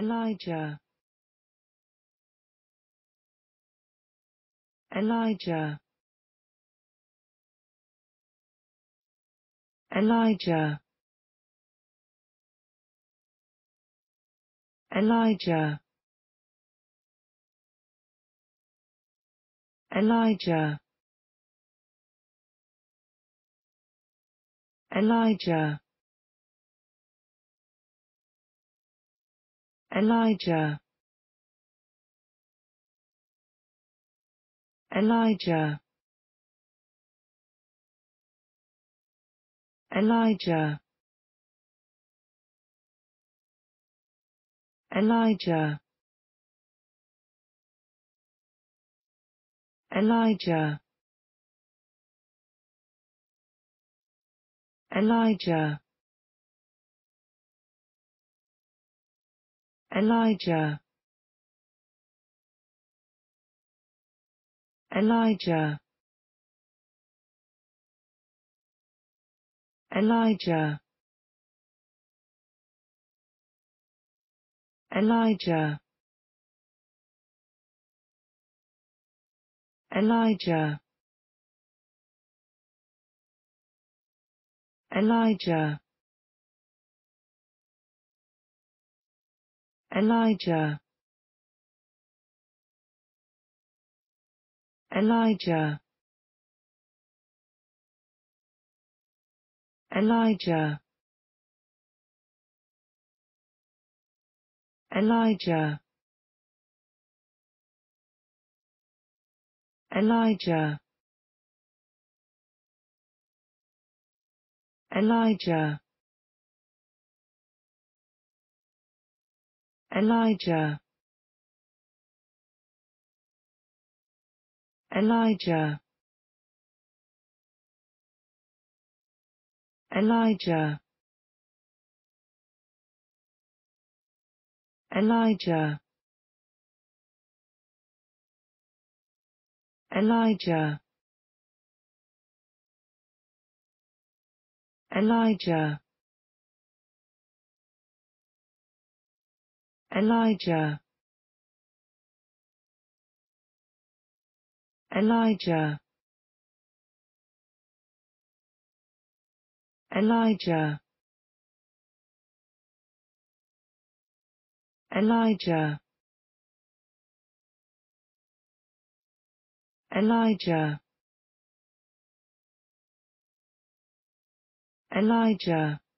Elijah Elijah Elijah Elijah Elijah Elijah Elijah Elijah Elijah Elijah Elijah Elijah Elijah Elijah Elijah Elijah Elijah Elijah Elijah Elijah Elijah Elijah Elijah Elijah Elijah Elijah Elijah Elijah Elijah Elijah Elijah Elijah Elijah Elijah Elijah Elijah